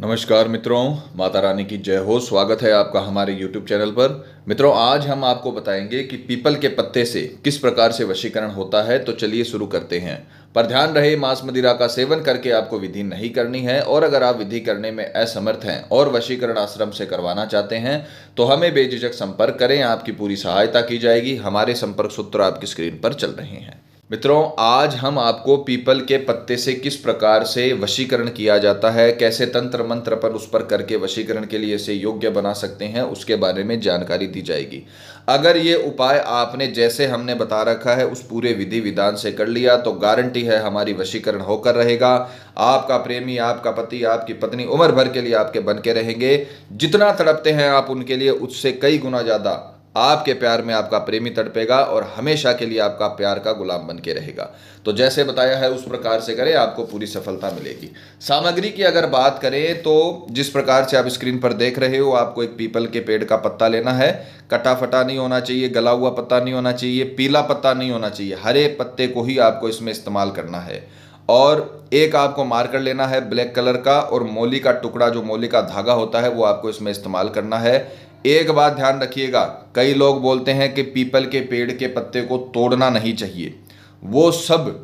नमस्कार मित्रों माता रानी की जय हो स्वागत है आपका हमारे यूट्यूब चैनल पर मित्रों आज हम आपको बताएंगे कि पीपल के पत्ते से किस प्रकार से वशीकरण होता है तो चलिए शुरू करते हैं पर ध्यान रहे मांस मदिरा का सेवन करके आपको विधि नहीं करनी है और अगर आप विधि करने में असमर्थ हैं और वशीकरण आश्रम से करवाना चाहते हैं तो हमें बेझिझक संपर्क करें आपकी पूरी सहायता की जाएगी हमारे संपर्क सूत्र आपकी स्क्रीन पर चल रहे हैं मित्रों आज हम आपको पीपल के पत्ते से किस प्रकार से वशीकरण किया जाता है कैसे तंत्र मंत्र पर उस पर करके वशीकरण के लिए इसे योग्य बना सकते हैं उसके बारे में जानकारी दी जाएगी अगर ये उपाय आपने जैसे हमने बता रखा है उस पूरे विधि विधान से कर लिया तो गारंटी है हमारी वशीकरण होकर रहेगा आपका प्रेमी आपका पति आपकी पत्नी उम्र भर के लिए आपके बन के रहेंगे जितना तड़पते हैं आप उनके लिए उससे कई गुना ज़्यादा आपके प्यार में आपका प्रेमी तड़पेगा और हमेशा के लिए आपका प्यार का गुलाम बन के रहेगा तो जैसे बताया है उस प्रकार से करें आपको पूरी सफलता मिलेगी सामग्री की अगर बात करें तो जिस प्रकार से आप स्क्रीन पर देख रहे हो आपको एक पीपल के पेड़ का पत्ता लेना है कटाफटा नहीं होना चाहिए गला हुआ पत्ता नहीं होना चाहिए पीला पत्ता नहीं होना चाहिए हरे पत्ते को ही आपको इसमें इस्तेमाल करना है और एक आपको मार्कर लेना है ब्लैक कलर का और मोली का टुकड़ा जो मोली का धागा होता है वो आपको इसमें इस्तेमाल करना है एक बात ध्यान रखिएगा कई लोग बोलते हैं कि पीपल के पेड़ के पत्ते को तोड़ना नहीं चाहिए वो सब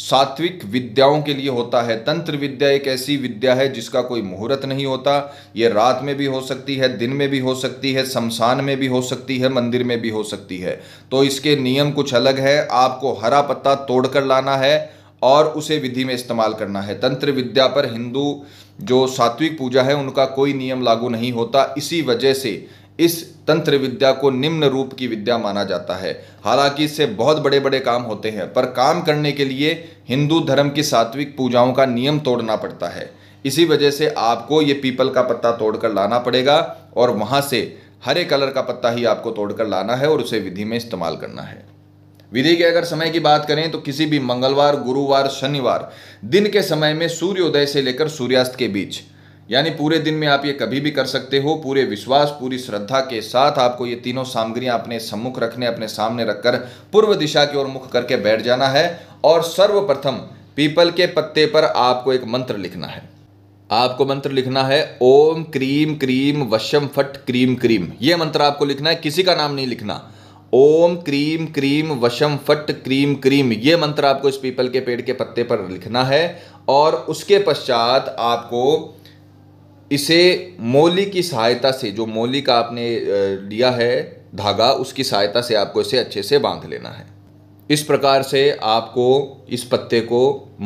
सात्विक विद्याओं के लिए होता है तंत्र विद्या एक ऐसी विद्या है जिसका कोई मुहूर्त नहीं होता ये रात में भी हो सकती है दिन में भी हो सकती है शमशान में भी हो सकती है मंदिर में भी हो सकती है तो इसके नियम कुछ अलग है आपको हरा पत्ता तोड़कर लाना है और उसे विधि में इस्तेमाल करना है तंत्र विद्या पर हिंदू जो सात्विक पूजा है उनका कोई नियम लागू नहीं होता इसी वजह से इस तंत्र विद्या को निम्न रूप की विद्या माना जाता है हालांकि इससे बहुत बड़े बड़े काम होते हैं पर काम करने के लिए हिंदू धर्म की सात्विक पूजाओं का नियम तोड़ना पड़ता है इसी वजह से आपको ये पीपल का पत्ता तोड़कर लाना पड़ेगा और वहाँ से हरे कलर का पत्ता ही आपको तोड़कर लाना है और उसे विधि में इस्तेमाल करना है विधि के अगर समय की बात करें तो किसी भी मंगलवार गुरुवार शनिवार दिन के समय में सूर्योदय से लेकर सूर्यास्त के बीच यानी पूरे दिन में आप ये कभी भी कर सकते हो पूरे विश्वास पूरी श्रद्धा के साथ आपको ये तीनों सामग्रियां अपने सम्मुख रखने अपने सामने रखकर पूर्व दिशा की ओर मुख करके बैठ जाना है और सर्वप्रथम पीपल के पत्ते पर आपको एक मंत्र लिखना है आपको मंत्र लिखना है ओम क्रीम क्रीम वशम फट क्रीम क्रीम ये मंत्र आपको लिखना है किसी का नाम नहीं लिखना ओम क्रीम क्रीम वशम फट क्रीम क्रीम ये मंत्र आपको इस पीपल के पेड़ के पत्ते पर लिखना है और उसके पश्चात आपको इसे मोली की सहायता से जो मोली का आपने लिया है धागा उसकी सहायता से आपको इसे अच्छे से बांध लेना है इस प्रकार से आपको इस पत्ते को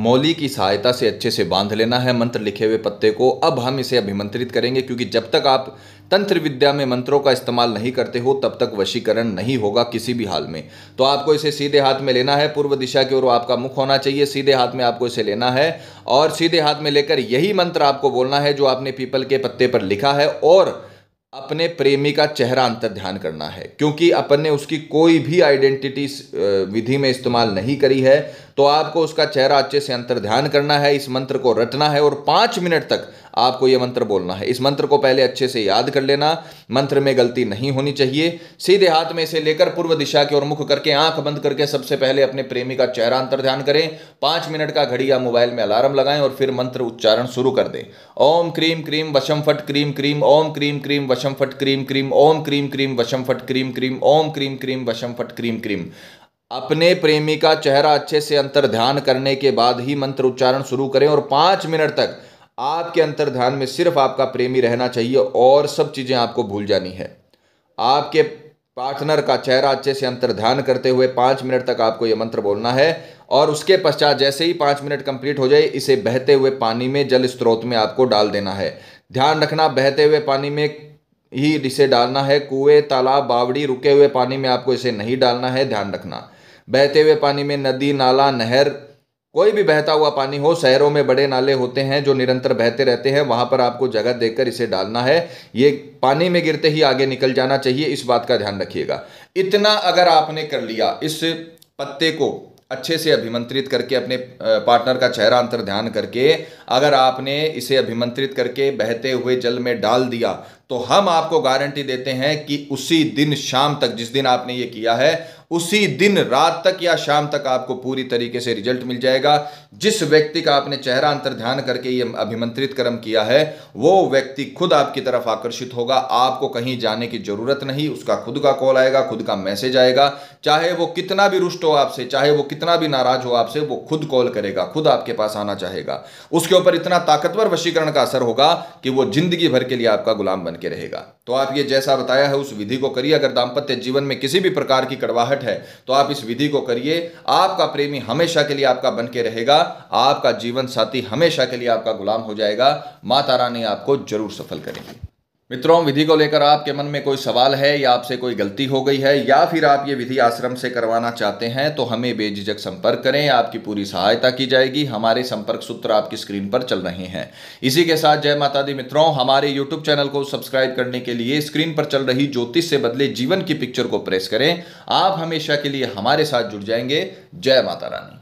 मौली की सहायता से अच्छे से बांध लेना है मंत्र लिखे हुए पत्ते को अब हम इसे अभिमंत्रित करेंगे क्योंकि जब तक आप तंत्र विद्या में मंत्रों का इस्तेमाल नहीं करते हो तब तक वशीकरण नहीं होगा किसी भी हाल में तो आपको इसे सीधे हाथ में लेना है पूर्व दिशा की ओर आपका मुख होना चाहिए सीधे हाथ में आपको इसे लेना है और सीधे हाथ में लेकर यही मंत्र आपको बोलना है जो आपने पीपल के पत्ते पर लिखा है और अपने प्रेमी का चेहरा अंतर ध्यान करना है क्योंकि अपन ने उसकी कोई भी आइडेंटिटी विधि में इस्तेमाल नहीं करी है तो आपको उसका चेहरा अच्छे से अंतर ध्यान करना है इस मंत्र को रटना है और पांच मिनट तक आपको यह मंत्र बोलना है इस मंत्र को पहले अच्छे से याद कर लेना मंत्र में गलती नहीं होनी चाहिए सीधे हाथ में इसे लेकर पूर्व दिशा की ओर मुख करके आंख बंद करके सबसे पहले अपने प्रेमी का चेहरा अंतर ध्यान करें पांच मिनट का घड़ी या मोबाइल में अलार्म लगाएं और फिर मंत्र उच्चारण शुरू कर दें ओम क्रीम क्रीम वशम फट क्रीम क्रीम ओम क्रीम क्रीम वशम फट क्रीम क्रीम ओम क्रीम क्रीम वशम फट क्रीम क्रीम ओम क्रीम क्रीम वशम फट क्रीम क्रीम अपने प्रेमी का चेहरा अच्छे से अंतर ध्यान करने के बाद ही मंत्र उच्चारण शुरू करें और पांच मिनट तक आपके अंतर ध्यान में सिर्फ आपका प्रेमी रहना चाहिए और सब चीज़ें आपको भूल जानी है आपके पार्टनर का चेहरा अच्छे से अंतर ध्यान करते हुए पांच मिनट तक आपको यह मंत्र बोलना है और उसके पश्चात जैसे ही पांच मिनट कंप्लीट हो जाए इसे बहते हुए पानी में जल स्त्रोत में आपको डाल देना है ध्यान रखना बहते हुए पानी में ही इसे डालना है कुएं तालाब बावड़ी रुके हुए पानी में आपको इसे नहीं डालना है ध्यान रखना बहते हुए पानी में नदी नाला नहर कोई भी बहता हुआ पानी हो शहरों में बड़े नाले होते हैं जो निरंतर बहते रहते हैं वहां पर आपको जगह देकर इसे डालना है ये पानी में गिरते ही आगे निकल जाना चाहिए इस बात का ध्यान रखिएगा इतना अगर आपने कर लिया इस पत्ते को अच्छे से अभिमंत्रित करके अपने पार्टनर का चेहरा अंतर ध्यान करके अगर आपने इसे अभिमंत्रित करके बहते हुए जल में डाल दिया तो हम आपको गारंटी देते हैं कि उसी दिन शाम तक जिस दिन आपने ये किया है उसी दिन रात तक या शाम तक आपको पूरी तरीके से रिजल्ट मिल जाएगा जिस व्यक्ति का आपने चेहरा अंतर ध्यान करके ये अभिमंत्रित कर्म किया है वो व्यक्ति खुद आपकी तरफ आकर्षित होगा आपको कहीं जाने की ज़रूरत नहीं उसका खुद का कॉल आएगा खुद का मैसेज आएगा चाहे वो कितना भी रुष्ट हो आपसे चाहे वो कितना भी नाराज हो आपसे वो खुद कॉल करेगा खुद आपके पास आना चाहेगा उसके ऊपर इतना ताकतवर वशीकरण का असर होगा कि वो जिंदगी भर के लिए आपका गुलाम बने बन के रहेगा तो आप ये जैसा बताया है उस विधि को करिए अगर दाम्पत्य जीवन में किसी भी प्रकार की कड़वाहट है तो आप इस विधि को करिए आपका प्रेमी हमेशा के लिए आपका बन के रहेगा आपका जीवन साथी हमेशा के लिए आपका गुलाम हो जाएगा माता रानी आपको जरूर सफल करेंगी मित्रों विधि को लेकर आपके मन में कोई सवाल है या आपसे कोई गलती हो गई है या फिर आप ये विधि आश्रम से करवाना चाहते हैं तो हमें बेझिझक संपर्क करें आपकी पूरी सहायता की जाएगी हमारे संपर्क सूत्र आपकी स्क्रीन पर चल रहे हैं इसी के साथ जय माता दी मित्रों हमारे यूट्यूब चैनल को सब्सक्राइब करने के लिए स्क्रीन पर चल रही ज्योतिष से बदले जीवन की पिक्चर को प्रेस करें आप हमेशा के लिए हमारे साथ जुड़ जाएंगे जय माता रानी